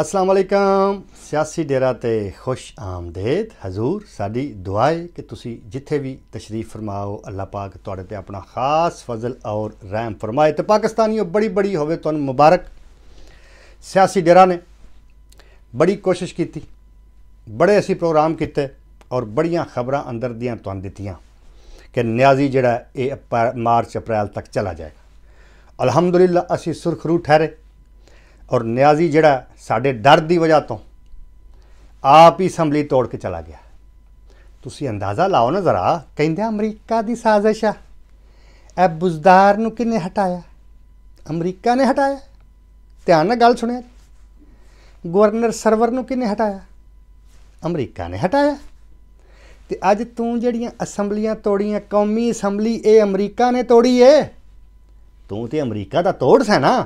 ਅਸਲਾਮ ਸਿਆਸੀ ਡੇਰਾ ਤੇ ਖੁਸ਼ ਆਮਦੇਦ ਹਜ਼ੂਰ ਸਾਡੀ ਦੁਆ ਹੈ ਕਿ ਤੁਸੀਂ ਜਿੱਥੇ ਵੀ ਤਸ਼ਰੀਫ ਫਰਮਾਓ ਅੱਲਾਹ ਪਾਕ ਤੁਹਾਡੇ ਤੇ ਆਪਣਾ ਖਾਸ ਫਜ਼ਲ ਔਰ ਰਹਿਮ ਫਰਮਾਏ ਤੇ ਪਾਕਿਸਤਾਨੀਓ ਬੜੀ ਬੜੀ ਹੋਵੇ ਤੁਹਾਨੂੰ ਮੁਬਾਰਕ ਸਿਆਸੀ ਡੇਰਾ ਨੇ ਬੜੀ ਕੋਸ਼ਿਸ਼ ਕੀਤੀ ਬੜੇ ਅਸੀਂ ਪ੍ਰੋਗਰਾਮ ਕੀਤੇ ਔਰ ਬੜੀਆਂ ਖਬਰਾਂ ਅੰਦਰ ਦੀਆਂ ਤੁਹਾਨੂੰ ਦਿੱਤੀਆਂ ਕਿ ਨਿਆਜ਼ੀ ਜਿਹੜਾ ਇਹ ਮਾਰਚ ਅਪ੍ਰੈਲ ਤੱਕ ਚਲਾ ਜਾਏਗਾ ਅਲਹਮਦੁਲਿਲਾ ਅਸੀਂ ਸੁਰਖਰੂ ਠਹਿਰੇ ਔਰ ਨਿਆਜ਼ੀ ਜਿਹੜਾ ਸਾਡੇ ਡਰ ਦੀ ਵਜ੍ਹਾ ਤੋਂ ਆਪ ਹੀ ਅਸੈਂਬਲੀ ਤੋੜ ਕੇ ਚਲਾ ਗਿਆ ਤੁਸੀਂ ਅੰਦਾਜ਼ਾ ਲਾਓ ਨਾ ਜ਼ਰਾ ਕਹਿੰਦੇ ਅਮਰੀਕਾ ਦੀ ਸਾਜ਼ਿਸ਼ ਆ ਐ ਬੁਜ਼ਦਾਰ ਨੂੰ ਕਿਨੇ ਹਟਾਇਆ ਅਮਰੀਕਾ ਨੇ ਹਟਾਇਆ ਧਿਆਨ ਨਾਲ ਗੱਲ ਸੁਣਿਆ ਗਵਰਨਰ ਸਰਵਰ ਨੂੰ ਕਿਨੇ ਹਟਾਇਆ ਅਮਰੀਕਾ ਨੇ ਹਟਾਇਆ ਤੇ ਅੱਜ ਤੂੰ ਜਿਹੜੀਆਂ ਅਸੈਂਬਲੀਆਂ ਤੋੜੀਆਂ ਕੌਮੀ ਅਸੈਂਬਲੀ ਇਹ ਅਮਰੀਕਾ ਨੇ ਤੋੜੀ ਏ ਤੂੰ ਤੇ ਅਮਰੀਕਾ ਦਾ ਤੋੜਸ ਹੈ ਨਾ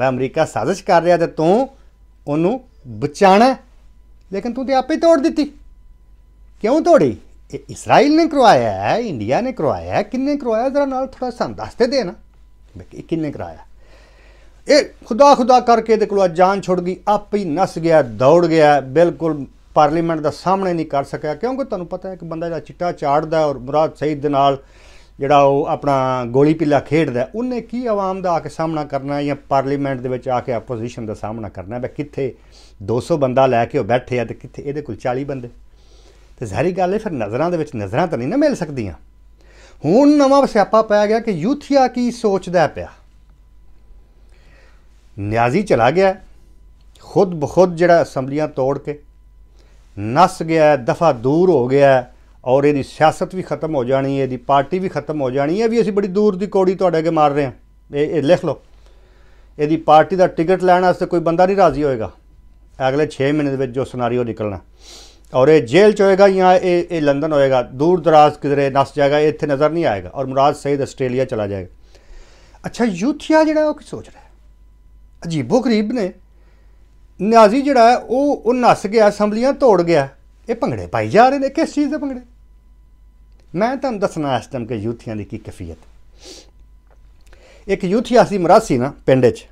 ਵਾ ਅਮਰੀਕਾ ਸਾਜ਼ਿਸ਼ ਕਰ ਰਿਹਾ ਤੇ ਤੂੰ ਉਹਨੂੰ ਬਚਾਣਾ ਲੇਕਿਨ ਤੂੰ ਤੇ ਆਪੇ ਤੋੜ ਦਿੱਤੀ ਕਿਉਂ ਤੋੜੀ ਇਸਰਾਇਲ ਨੇ ਕਰਵਾਇਆ ਹੈ ਇੰਡੀਆ ਨੇ ਕਰਵਾਇਆ ਹੈ ਕਿੰਨੇ ਕਰਵਾਇਆ ਜਰਾ ਨਾਲ ਥੋੜਾ ਸਾਨੂੰ ਦੱਸ ਤੇ ਦੇ ਕਿ ਕਿੰਨੇ ਕਰਾਇਆ ਇਹ ਖੁਦਾ ਖੁਦਾ ਕਰਕੇ ਤੇ ਕੋਲ ਜਾਨ ਛੁੱਟ ਗਈ ਆਪ ਹੀ ਨਸ ਗਿਆ ਦੌੜ ਗਿਆ ਬਿਲਕੁਲ ਪਾਰਲੀਮੈਂਟ ਦਾ ਸਾਹਮਣੇ ਨਹੀਂ ਕਰ ਸਕਿਆ ਕਿਉਂਕਿ ਤੁਹਾਨੂੰ ਪਤਾ ਹੈ ਕਿ ਬੰਦਾ ਜਿਹੜਾ ਚਿੱਟਾ ਚਾੜਦਾ ਔਰ ਮੁਰਾਦ ਸਈਦ ਦੇ ਨਾਲ ਜਿਹੜਾ ਉਹ ਆਪਣਾ ਗੋਲੀ ਪਿੱਲਾ ਖੇਡਦਾ ਉਹਨੇ ਕੀ ਆਵਾਮ ਦਾ ਆ ਕੇ ਸਾਹਮਣਾ ਕਰਨਾ ਜਾਂ ਪਾਰਲੀਮੈਂਟ ਦੇ ਵਿੱਚ ਆ ਕੇ ਆਪੋਜੀਸ਼ਨ ਦਾ ਸਾਹਮਣਾ ਕਰਨਾ ਬਈ ਕਿੱਥੇ 200 ਬੰਦਾ ਲੈ ਕੇ ਉਹ ਬੈਠੇ ਆ ਤੇ ਕਿੱਥੇ ਇਹਦੇ ਕੋਲ 40 ਬੰਦੇ ਤੇ ਜ਼ਾਹਰੀ ਗੱਲ ਹੈ ਫਿਰ ਨਜ਼ਰਾਂ ਦੇ ਵਿੱਚ ਨਜ਼ਰਾਂ ਤਾਂ ਨਹੀਂ ਨਾ ਮਿਲ ਸਕਦੀਆਂ ਹੁਣ ਨਵਾਂ ਵਸਿਆਪਾ ਪੈ ਗਿਆ ਕਿ ਯੂਥੀਆ ਕੀ ਸੋਚਦਾ ਪਿਆ ਨਿਆਜ਼ੀ ਚਲਾ ਗਿਆ ਖੁਦ ਬਖੁਦ ਜਿਹੜਾ ਅਸੈਂਬਲੀਆਂ ਤੋੜ ਕੇ ਨਸ ਗਿਆ ਦਫਾ ਦੂਰ ਹੋ ਗਿਆ ਔਰ ਇਹਦੀ ਸਿਆਸਤ ਵੀ ਖਤਮ ਹੋ ਜਾਣੀ ਹੈ ਇਹਦੀ ਪਾਰਟੀ ਵੀ ਖਤਮ ਹੋ ਜਾਣੀ ਹੈ ਵੀ ਅਸੀਂ ਬੜੀ ਦੂਰ ਦੀ ਕੋੜੀ ਤੁਹਾਡੇ ਅੱਗੇ ਮਾਰ ਰਹੇ ਹਾਂ ਇਹ ਇਹ ਲਿਖ ਲਓ ਇਹਦੀ ਪਾਰਟੀ ਦਾ ਟਿਕਟ ਲੈਣ ਵਾਸਤੇ ਕੋਈ ਬੰਦਾ ਨਹੀਂ ਰਾਜ਼ੀ ਹੋਏਗਾ ਅਗਲੇ 6 ਮਹੀਨੇ ਦੇ ਵਿੱਚ ਜੋ ਸਿਨੈਰੀਓ ਨਿਕਲਣਾ ਔਰ ਇਹ ਜੇਲ੍ਹ ਚ ਹੋਏਗਾ ਜਾਂ ਇਹ ਇਹ ਲੰਡਨ ਹੋਏਗਾ ਦੂਰ ਦਰਾਜ਼ ਕਿਧਰੇ ਨਸ ਜਾਏਗਾ ਇੱਥੇ ਨਜ਼ਰ ਨਹੀਂ ਆਏਗਾ ਔਰ ਮੁਰਾਦ ਸੈਦ ਆਸਟ੍ਰੇਲੀਆ ਚਲਾ ਜਾਏਗਾ ਅੱਛਾ ਯੂਥੀਆ ਜਿਹੜਾ ਉਹ ਕੀ ਸੋਚ ਰਿਹਾ ਅਜੀਬੋ ਗਰੀਬ ਨੇ ਨਿਆਜ਼ੀ ਜਿਹੜਾ ਉਹ ਉਹ ਨਸ ਗਿਆ ਅਸੈਂਬਲੀਆਂ ਤੋੜ ਗਿਆ ਇਹ ਭੰਗੜੇ ਪਾਈ ਜਾ ਰਹੇ ਨੇ ਕਿਸ ਚੀਜ਼ ਦੇ ਭੰਗੜੇ ਮੈਂ ਤੁਹਾਨੂੰ ਦੱਸਣਾ ਇਸ ਟਾਈਮ ਕਿ ਯੂਥੀਆਂ ਦੀ ਕੀ ਕਫੀਅਤ ਇੱਕ ਯੂਥੀਆ ਸੀ ਮਰਾਸੀ ਨਾ ਪਿੰਡ 'ਚ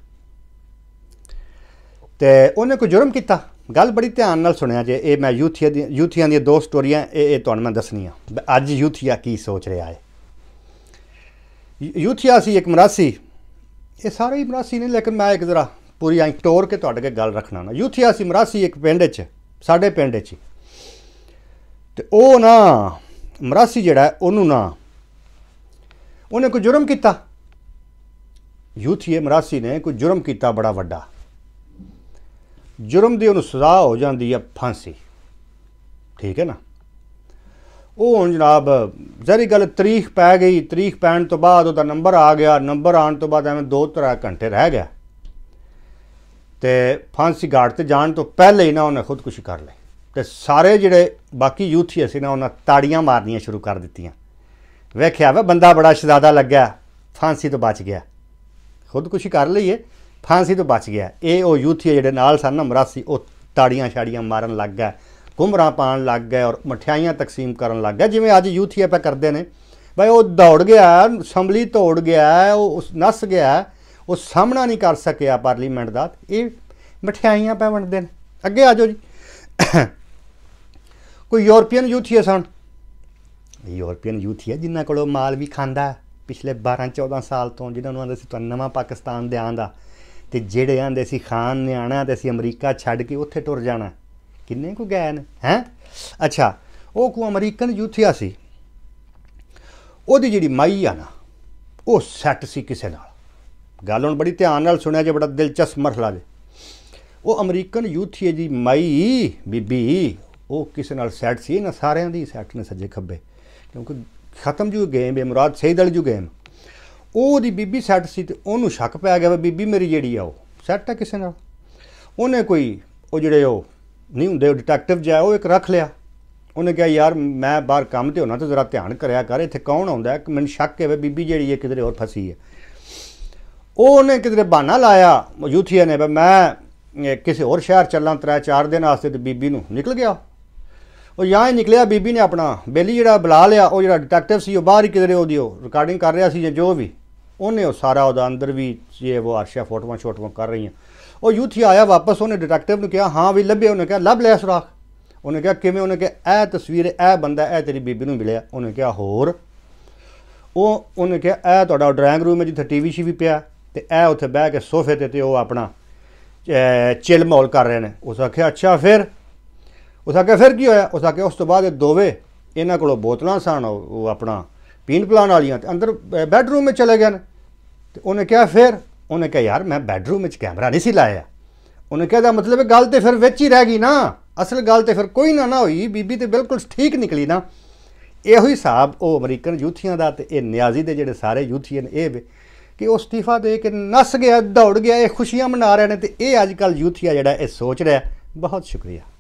ਤੇ ਉਹਨੇ ਕੋਈ ਜੁਰਮ ਕੀਤਾ ਗੱਲ ਬੜੀ ਧਿਆਨ ਨਾਲ ਸੁਣਿਆ ਜੇ ਇਹ ਮੈਂ ਯੂਥੀਆ ਦੀ ਯੂਥੀਆਂ ਦੀਆਂ ਦੋ ਸਟੋਰੀਆਂ ਇਹ ਇਹ ਤੁਹਾਨੂੰ ਮੈਂ ਦੱਸਣੀਆਂ ਅੱਜ ਯੂਥੀਆ ਕੀ ਸੋਚ ਰਿਹਾ ਹੈ ਯੂਥੀਆ ਸੀ ਇੱਕ ਮਰਾਸੀ ਇਹ ਸਾਰੇ ਹੀ ਮਰਾਸੀ ਨੇ ਲੇਕਿਨ ਮੈਂ ਇੱਕ ਜ਼ਰਾ ਪੂਰੀ ਐਂ ਟੋਰ ਕੇ ਤੁਹਾਡੇ ਕੇ ਗੱਲ ਰੱਖਣਾ ਨਾ ਯੂਥੀਆ ਸੀ ਮਰਾਸੀ ਇੱਕ ਪਿੰਡ 'ਚ ਸਾਡੇ ਪਿੰਡ 'ਚ ਤੇ ਉਹ ਨਾ ਮਰਾਸੀ ਜਿਹੜਾ ਉਹਨੂੰ ਨਾ ਉਹਨੇ ਕੋਈ ਜੁਰਮ ਕੀਤਾ ਯੂਥੀਏ ਮਰਾਸੀ ਨੇ ਕੋਈ ਜੁਰਮ ਕੀਤਾ ਬੜਾ ਵੱਡਾ ਜੁਰਮ ਦੀ ਉਹਨੂੰ ਸਜ਼ਾ ਹੋ ਜਾਂਦੀ ਹੈ ਫਾਂਸੀ ਠੀਕ ਹੈ ਨਾ ਉਹ ਹੁਣ ਜਨਾਬ ਜ਼ਰੀ ਗੱਲ ਤਾਰੀਖ ਪੈ ਗਈ ਤਾਰੀਖ ਪੈਣ ਤੋਂ ਬਾਅਦ ਉਹਦਾ ਨੰਬਰ ਆ ਗਿਆ ਨੰਬਰ ਆਣ ਤੋਂ ਬਾਅਦ ਐਵੇਂ 2 ਤਰ੍ਹਾਂ ਘੰਟੇ ਰਹਿ ਗਿਆ ਤੇ ਫਾਂਸੀ ਘਾਟ ਤੇ ਜਾਣ ਤੋਂ ਪਹਿਲੇ ਹੀ ਨਾ ਉਹਨੇ ਖੁਦਕੁਸ਼ੀ ਕਰ ਲਈ ਤੇ ਸਾਰੇ ਜਿਹੜੇ ਬਾਕੀ ਯੂਥ ਹੀ ਅਸੀਂ ਨਾ ਉਹਨਾਂ ਤਾੜੀਆਂ ਮਾਰਨੀਆਂ ਸ਼ੁਰੂ ਕਰ ਦਿੱਤੀਆਂ ਵੇਖਿਆ ਵਾ ਬੰਦਾ ਬੜਾ ਸ਼ਹਾਦਾ ਲੱਗਿਆ ਫਾਂਸੀ ਤੋਂ ਬਚ ਗਿਆ ਖੁਦਕੁਸ਼ੀ ਕਰ ਲਈਏ ਫਾਂਸੀ ਤੋਂ ਬਚ ਗਿਆ ਇਹ ਉਹ ਯੂਥ ਹੀ ਜਿਹੜੇ ਨਾਲ ਸਨ ਮਰਾਸੀ ਉਹ ਤਾੜੀਆਂ ਛਾੜੀਆਂ ਮਾਰਨ ਲੱਗ ਗਿਆ ਗੁੰਮਰਾ ਪਾਣ ਲੱਗ ਗਏ ਔਰ ਮਠਿਆਈਆਂ ਤਕਸੀਮ ਕਰਨ ਲੱਗ ਗਏ ਜਿਵੇਂ ਅੱਜ ਯੂਥ ਹੀ ਆਪਾਂ ਕਰਦੇ ਨੇ ਭਾਈ ਉਹ ਦੌੜ ਗਿਆ ਅਸੈਂਬਲੀ ਤੋੜ ਗਿਆ ਉਹ ਉਸ ਨਸ ਗਿਆ ਉਹ ਸਾਹਮਣਾ ਨਹੀਂ ਕਰ ਸਕਿਆ ਪਾਰਲੀਮੈਂਟ ਦਾ ਇਹ ਮਠਿਆਈਆਂ ਪੈ ਵੰਡਦੇ ਨੇ ਅੱਗੇ ਆਜੋ ਜੀ ਕੋਈ ਯੂਰਪੀਅਨ ਯੂਥ ਹੀ ਸਨ ਯੂਰਪੀਅਨ ਯੂਥ ਹੀ ਜਿਨ੍ਹਾਂ ਕੋਲੋਂ ਮਾਲ ਵੀ ਖਾਂਦਾ ਪਿਛਲੇ 12 14 ਸਾਲ ਤੋਂ ਜਿਹਨਾਂ ਨੂੰ ਆਂਦੇ ਸੀ ਤੁਹਾਨੂੰ ਨਵਾਂ ਪਾਕਿਸਤਾਨ ਦੇ ਆਂਦਾ ਤੇ ਜਿਹੜੇ ਆਂਦੇ ਸੀ ਖਾਨ ਨੇ ਆਣਾ ਤੇ ਅਸੀਂ ਅਮਰੀਕਾ ਛੱਡ ਕੇ ਉੱਥੇ ਟੁਰ ਜਾਣਾ ਕਿੰਨੇ ਕੋ ਗਏ ਨੇ ਹੈ ਅੱਛਾ ਉਹ ਕੋ ਅਮਰੀਕਨ ਯੂਥਿਆ ਸੀ ਉਹਦੀ ਜਿਹੜੀ ਮਾਈ ਆ ਨਾ ਉਹ ਸੈੱਟ ਸੀ ਕਿਸੇ ਨਾਲ ਗੱਲ ਹੁਣ ਬੜੀ ਧਿਆਨ ਨਾਲ ਸੁਣਿਆ ਜੇ ਬੜਾ ਦਿਲਚਸਪ ਮਰਹਲਾ ਜੇ ਉਹ ਅਮਰੀਕਨ ਯੂਥੀਏ ਦੀ ਮਾਈ ਬੀਬੀ ਉਹ ਕਿਸੇ ਨਾਲ ਸੈੱਟ ਸੀ ਨਾ ਸਾਰਿਆਂ ਦੀ ਸੈੱਟ ਨੇ ਸੱਜੇ ਖੱਬੇ ਕਿਉਂਕਿ ਖਤਮ ਜੂ ਗੇਮ ਹੈ ਮੁਰਾਦ ਸੈਦ ਵਾਲੀ ਜੂ ਗੇਮ ਉਹਦੀ ਬੀਬੀ ਸੈੱਟ ਸੀ ਤੇ ਉਹਨੂੰ ਸ਼ੱਕ ਪੈ ਗਿਆ ਵੀ ਬੀਬੀ ਮੇਰੀ ਜਿਹੜੀ ਆ ਉਹ ਸੈੱਟ ਆ ਕਿਸੇ ਨਾਲ ਉਹਨੇ ਕੋਈ ਉਹ ਜਿਹੜੇ ਉਹ ਨਹੀਂ ਹੁੰਦੇ ਡਿਟੈਕਟਿਵ ਜਿਹਾ ਉਹ ਇੱਕ ਰੱਖ ਲਿਆ ਉਹਨੇ ਕਿਹਾ ਯਾਰ ਮੈਂ ਬਾਹਰ ਕੰਮ ਤੇ ਹੋਣਾ ਤੇ ਜ਼ਰਾ ਧਿਆਨ ਕਰਿਆ ਕਰ ਇੱਥੇ ਕੌਣ ਆਉਂਦਾ ਕਿ ਮੈਨੂੰ ਸ਼ੱਕ ਹੈ ਵੀ ਬੀਬੀ ਜਿਹੜੀ ਹੈ ਕਿਧਰੇ ਹੋਰ ਫਸੀ ਹੈ ਉਹਨੇ ਕਿਧਰੇ ਬਹਾਨਾ ਲਾਇਆ ਮਯੂਥੀਆ ਨੇ ਮੈਂ ਕਿਸੇ ਹੋਰ ਸ਼ਹਿਰ ਚੱਲਾਂ ਤਰੇ ਚਾਰ ਦਿਨ ਵਾਸਤੇ ਤੇ ਬੀਬੀ ਨੂੰ ਨਿਕਲ ਗਿਆ ਉਹ ਯਾਂ ਨਿਕਲਿਆ ਬੀਬੀ ਨੇ ਆਪਣਾ ਬੇਲੀ ਜਿਹੜਾ ਬੁਲਾ ਲਿਆ ਉਹ ਜਿਹੜਾ ਡਿਟੈਕਟਿਵ ਸੀ ਉਹ ਬਾਹਰ ਹੀ ਕਿਧਰੇ ਉਹਦੀ ਉਹ ਰਿਕਾਰਡਿੰਗ ਕਰ ਰਿਹਾ ਸੀ ਜਾਂ ਜੋ ਵੀ ਉਹਨੇ ਉਹ ਸਾਰਾ ਉਹਦਾ ਅੰਦਰ ਵੀ ਜੇ ਉਹ ਆਰਸ਼ਾ ਫੋਟੋਆਂ ਛੋਟੋਆਂ ਕਰ ਰਹੀਆਂ ਉਹ ਯੂਥੀ ਆਇਆ ਵਾਪਸ ਉਹਨੇ ਡਿਟੈਕਟਿਵ ਨੂੰ ਕਿਹਾ ਹਾਂ ਵੀ ਲੱਭੇ ਉਹਨੇ ਕਿਹਾ ਲੱਭ ਲੈ ਸੁਰਾਖ ਉਹਨੇ ਕਿਹਾ ਕਿਵੇਂ ਉਹਨੇ ਕਿਹਾ ਇਹ ਤਸਵੀਰ ਇਹ ਬੰਦਾ ਇਹ ਤੇਰੀ ਬੀਬੀ ਨੂੰ ਮਿਲਿਆ ਉਹਨੇ ਕਿਹਾ ਹੋਰ ਉਹ ਉਹਨੇ ਕਿਹਾ ਇਹ ਤੁਹਾਡਾ ਡਰਾਇੰਗ ਰੂਮ ਹੈ ਜਿੱਥੇ ਟੀਵੀ ਸ਼ੀ ਵੀ ਪਿਆ ਤੇ ਇਹ ਉੱਥੇ ਬਹਿ ਕੇ ਸੋਫੇ ਤੇ ਤੇ ਉਹ ਆਪਣਾ ਚਿਲ ਮਾਹੌਲ ਕਰ ਰਹੇ ਨੇ ਉਸ ਆਖਿਆ ਅੱਛਾ ਫਿਰ ਉਸ ਆਕੇ ਫਿਰ ਕੀ ਹੋਇਆ ਉਸ ਆਕੇ ਉਸ ਤੋਂ ਬਾਅਦ ਇਹ ਦੋਵੇਂ ਇਹਨਾਂ ਕੋਲੋਂ ਬੋਤਲਾਂ ਸਨ ਉਹ ਆਪਣਾ ਪੀਣ ਪਲਾਨ ਵਾਲੀਆਂ ਤੇ ਅੰਦਰ ਬੈੱਡਰੂਮ ਵਿੱਚ ਚਲੇ ਗਏ ਨੇ ਤੇ ਉਹਨੇ ਕਿਹਾ ਫਿਰ ਉਹਨੇ ਕਿਹਾ ਯਾਰ ਮੈਂ ਬੈੱਡਰੂਮ ਵਿੱਚ ਕੈਮਰਾ ਨਹੀਂ ਸੀ ਲਾਇਆ ਉਹਨੇ ਕਿਹਾ ਦਾ ਮਤਲਬ ਹੈ ਗੱਲ ਤੇ ਫਿਰ ਵਿੱਚ ਹੀ ਰਹਿ ਗਈ ਨਾ ਅਸਲ ਗੱਲ ਤੇ ਫਿਰ ਕੋਈ ਨਾ ਨਾ ਹੋਈ ਬੀਬੀ ਤੇ ਬਿਲਕੁਲ ਠੀਕ ਨਿਕਲੀ ਨਾ ਇਹੋ ਹੀ ਹਿਸਾਬ ਉਹ ਅਮਰੀਕਨ ਯੂਥੀਆਂ ਦਾ ਤੇ ਇਹ ਨਿਆਜ਼ੀ ਦੇ ਜਿਹੜੇ ਸਾਰੇ ਯੂਥੀਆਂ ਨੇ ਇਹ ਕਿ ਉਹ ਅਸਤੀਫਾ ਦੇ ਕੇ ਨਸ ਗਿਆ ਦੌੜ ਗਿਆ ਇਹ ਖੁਸ਼ੀਆਂ ਮਨਾ ਰਹੇ ਨੇ ਤੇ ਇਹ ਅੱਜ ਕੱਲ ਯੂਥੀਆ ਜਿਹੜਾ ਇਹ ਸੋਚ ਰਿਹਾ ਬਹੁਤ ਸ਼ੁਕਰੀਆ